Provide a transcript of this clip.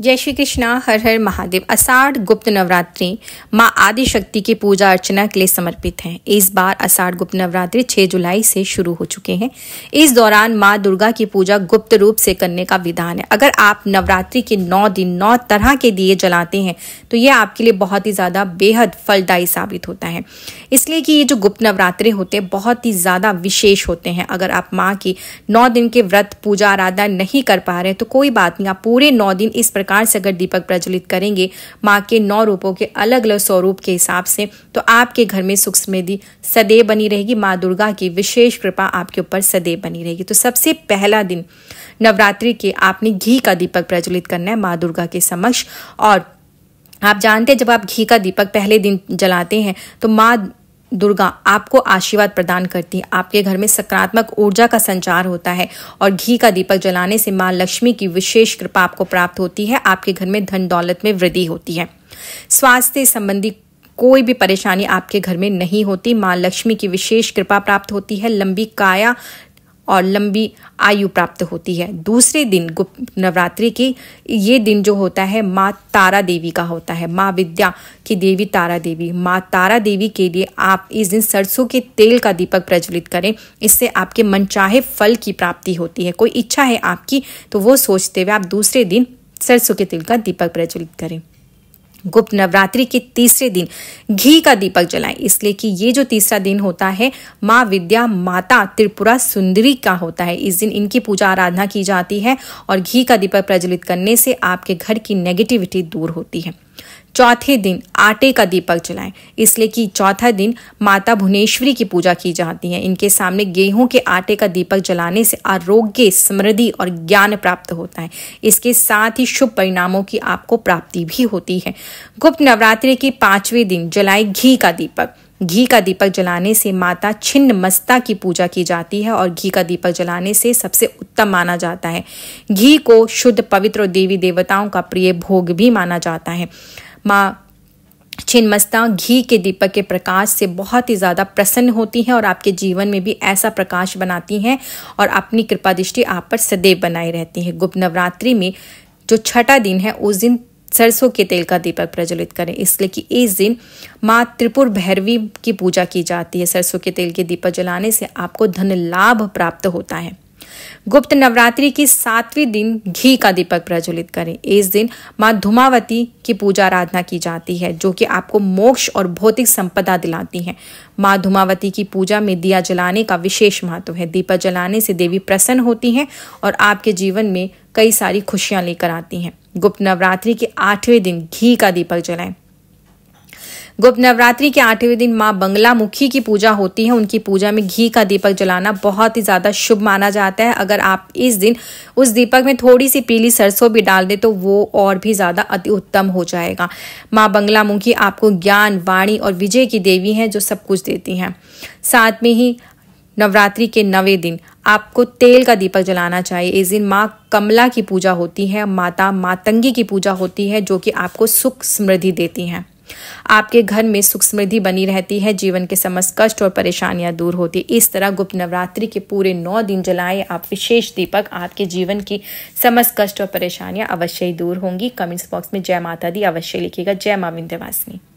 जय श्री कृष्णा हर हर महादेव अषाढ़ गुप्त नवरात्रि माँ आदि शक्ति की पूजा अर्चना के लिए समर्पित हैं इस बार अषाढ़ गुप्त नवरात्रि 6 जुलाई से शुरू हो चुके हैं इस दौरान माँ दुर्गा की पूजा गुप्त रूप से करने का विधान है अगर आप नवरात्रि के नौ दिन नौ तरह के दिए जलाते हैं तो ये आपके लिए बहुत ही ज़्यादा बेहद फलदायी साबित होता है इसलिए कि ये जो गुप्त नवरात्रि होते हैं बहुत ही ज़्यादा विशेष होते हैं अगर आप माँ की नौ दिन के व्रत पूजा आराधना नहीं कर पा रहे तो कोई बात नहीं आप पूरे नौ दिन इस प्रकार से अगर दीपक प्रज्वलित करेंगे माँ के नौ रूपों के अलग अलग स्वरूप के हिसाब से तो आपके घर में सुख समृद्धि सदैव बनी रहेगी माँ दुर्गा की विशेष कृपा आपके ऊपर सदैव बनी रहेगी तो सबसे पहला दिन नवरात्रि के आपने घी का दीपक प्रज्वलित करना है माँ दुर्गा के समक्ष और आप जानते हैं जब आप घी का दीपक पहले दिन जलाते हैं तो माँ दुर्गा आपको आशीर्वाद प्रदान करती है आपके घर में सकारात्मक ऊर्जा का संचार होता है और घी का दीपक जलाने से माँ लक्ष्मी की विशेष कृपा आपको प्राप्त होती है आपके घर में धन दौलत में वृद्धि होती है स्वास्थ्य संबंधी कोई भी परेशानी आपके घर में नहीं होती माँ लक्ष्मी की विशेष कृपा प्राप्त होती है लंबी काया और लंबी आयु प्राप्त होती है दूसरे दिन गुप्त नवरात्रि की ये दिन जो होता है माँ तारा देवी का होता है माँ विद्या की देवी तारा देवी माँ तारा देवी के लिए आप इस दिन सरसों के तेल का दीपक प्रज्वलित करें इससे आपके मनचाहे फल की प्राप्ति होती है कोई इच्छा है आपकी तो वो सोचते हुए आप दूसरे दिन सरसों के तेल का दीपक प्रज्वलित करें गुप्त नवरात्रि के तीसरे दिन घी का दीपक जलाएं इसलिए कि ये जो तीसरा दिन होता है माँ विद्या माता त्रिपुरा सुंदरी का होता है इस दिन इनकी पूजा आराधना की जाती है और घी का दीपक प्रज्वलित करने से आपके घर की नेगेटिविटी दूर होती है चौथे दिन आटे का दीपक जलाएं इसलिए कि चौथा दिन माता भुवनेश्वरी की पूजा की जाती है इनके सामने गेहूं के आटे का दीपक जलाने से आरोग्य समृद्धि और ज्ञान प्राप्त होता है इसके साथ ही शुभ परिणामों की आपको प्राप्ति भी होती है गुप्त नवरात्रि के पांचवें दिन जलाए घी का दीपक घी का दीपक जलाने से माता छिन्न मस्ता की पूजा की जाती है और घी का दीपक जलाने से सबसे उत्तम माना जाता है घी को शुद्ध पवित्र और देवी देवताओं का प्रिय भोग भी माना जाता है माँ छिन्मस्ता घी के दीपक के प्रकाश से बहुत ही ज़्यादा प्रसन्न होती हैं और आपके जीवन में भी ऐसा प्रकाश बनाती हैं और अपनी कृपा दृष्टि आप पर सदैव बनाए रहती हैं गुप्त नवरात्रि में जो छठा दिन है उस दिन सरसों के तेल का दीपक प्रज्वलित करें इसलिए कि इस दिन माँ त्रिपुर भैरवी की पूजा की जाती है सरसों के तेल के दीपक जलाने से आपको धन लाभ प्राप्त होता है गुप्त नवरात्रि की सातवीं दिन घी का दीपक प्रज्वलित करें इस दिन माँ धुमावती की पूजा आराधना की जाती है जो कि आपको मोक्ष और भौतिक संपदा दिलाती है माँ धुमावती की पूजा में दिया जलाने का विशेष महत्व है दीपक जलाने से देवी प्रसन्न होती हैं और आपके जीवन में कई सारी खुशियां लेकर आती हैं गुप्त नवरात्रि के आठवें दिन घी का दीपक जलाएं गुप्त नवरात्रि के आठवें दिन माँ बंगला मुखी की पूजा होती है उनकी पूजा में घी का दीपक जलाना बहुत ही ज़्यादा शुभ माना जाता है अगर आप इस दिन उस दीपक में थोड़ी सी पीली सरसों भी डाल दें तो वो और भी ज़्यादा अति उत्तम हो जाएगा माँ बंगला मुखी आपको ज्ञान वाणी और विजय की देवी हैं जो सब कुछ देती हैं साथ में ही नवरात्रि के नवे दिन आपको तेल का दीपक जलाना चाहिए इस दिन माँ कमला की पूजा होती है माता मातंगी की पूजा होती है जो कि आपको सुख समृद्धि देती हैं आपके घर में सुख समृद्धि बनी रहती है जीवन के समस्त कष्ट और परेशानियां दूर होती इस तरह गुप्त नवरात्रि के पूरे नौ दिन जलाएं आप विशेष दीपक आपके जीवन की समस्त कष्ट और परेशानियां अवश्य ही दूर होंगी कमेंट्स बॉक्स में जय माता दी अवश्य लिखिएगा जय माँ विंध्यवासिनी